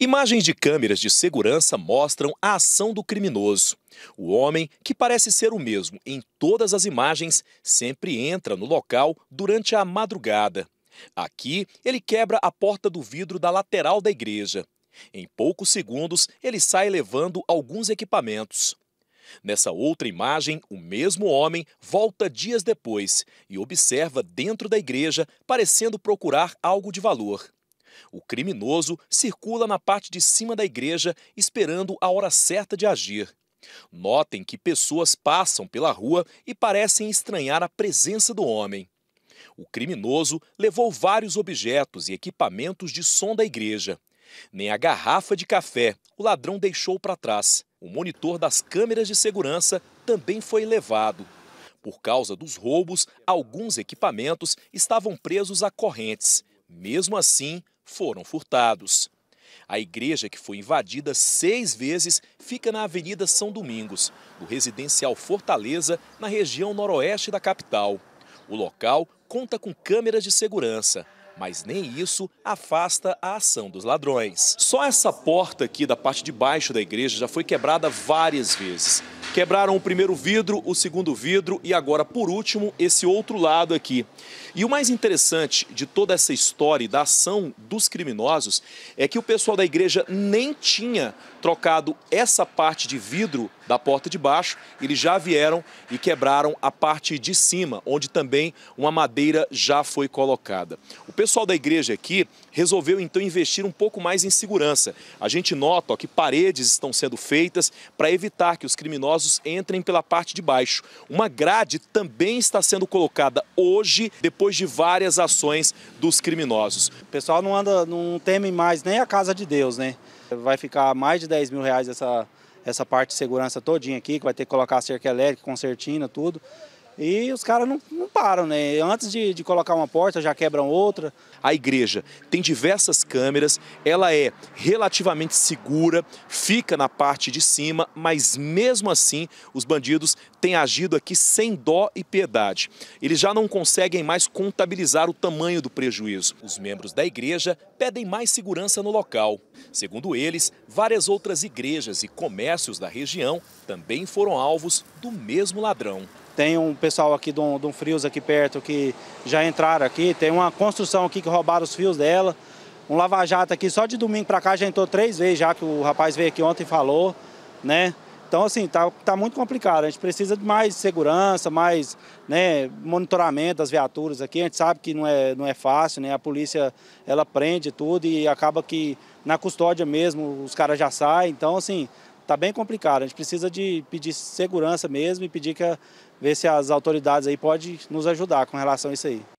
Imagens de câmeras de segurança mostram a ação do criminoso. O homem, que parece ser o mesmo em todas as imagens, sempre entra no local durante a madrugada. Aqui, ele quebra a porta do vidro da lateral da igreja. Em poucos segundos, ele sai levando alguns equipamentos. Nessa outra imagem, o mesmo homem volta dias depois e observa dentro da igreja, parecendo procurar algo de valor. O criminoso circula na parte de cima da igreja esperando a hora certa de agir. Notem que pessoas passam pela rua e parecem estranhar a presença do homem. O criminoso levou vários objetos e equipamentos de som da igreja. Nem a garrafa de café o ladrão deixou para trás. O monitor das câmeras de segurança também foi levado. Por causa dos roubos, alguns equipamentos estavam presos a correntes. Mesmo assim, foram furtados. A igreja, que foi invadida seis vezes, fica na Avenida São Domingos, do residencial Fortaleza, na região noroeste da capital. O local conta com câmeras de segurança, mas nem isso afasta a ação dos ladrões. Só essa porta aqui da parte de baixo da igreja já foi quebrada várias vezes. Quebraram o primeiro vidro, o segundo vidro e agora, por último, esse outro lado aqui. E o mais interessante de toda essa história e da ação dos criminosos é que o pessoal da igreja nem tinha trocado essa parte de vidro da porta de baixo, eles já vieram e quebraram a parte de cima, onde também uma madeira já foi colocada. O pessoal da igreja aqui resolveu então investir um pouco mais em segurança. A gente nota ó, que paredes estão sendo feitas para evitar que os criminosos idosos entrem pela parte de baixo. Uma grade também está sendo colocada hoje, depois de várias ações dos criminosos. O pessoal não anda, não teme mais nem a casa de Deus, né? Vai ficar mais de 10 mil reais essa, essa parte de segurança todinha aqui, que vai ter que colocar cerca elétrica, concertina, tudo. E os caras não, não, param, né? Antes de, de colocar uma porta, já quebram outra. A igreja tem diversas câmeras, ela é relativamente segura, fica na parte de cima, mas mesmo assim os bandidos têm agido aqui sem dó e piedade. Eles já não conseguem mais contabilizar o tamanho do prejuízo. Os membros da igreja pedem mais segurança no local. Segundo eles, várias outras igrejas e comércios da região também foram alvos do mesmo ladrão. Tem um pessoal aqui de um, de um frios aqui perto que já entraram aqui. Tem uma construção aqui que roubaram os fios dela. Um lava-jato aqui, só de domingo para cá já entrou três vezes, já que o rapaz veio aqui ontem e falou, né? Então, assim, tá, tá muito complicado. A gente precisa de mais segurança, mais né, monitoramento das viaturas aqui. A gente sabe que não é, não é fácil, né? A polícia, ela prende tudo e acaba que na custódia mesmo os caras já saem. Então, assim, está bem complicado. A gente precisa de pedir segurança mesmo e pedir que a, ver se as autoridades aí podem nos ajudar com relação a isso aí.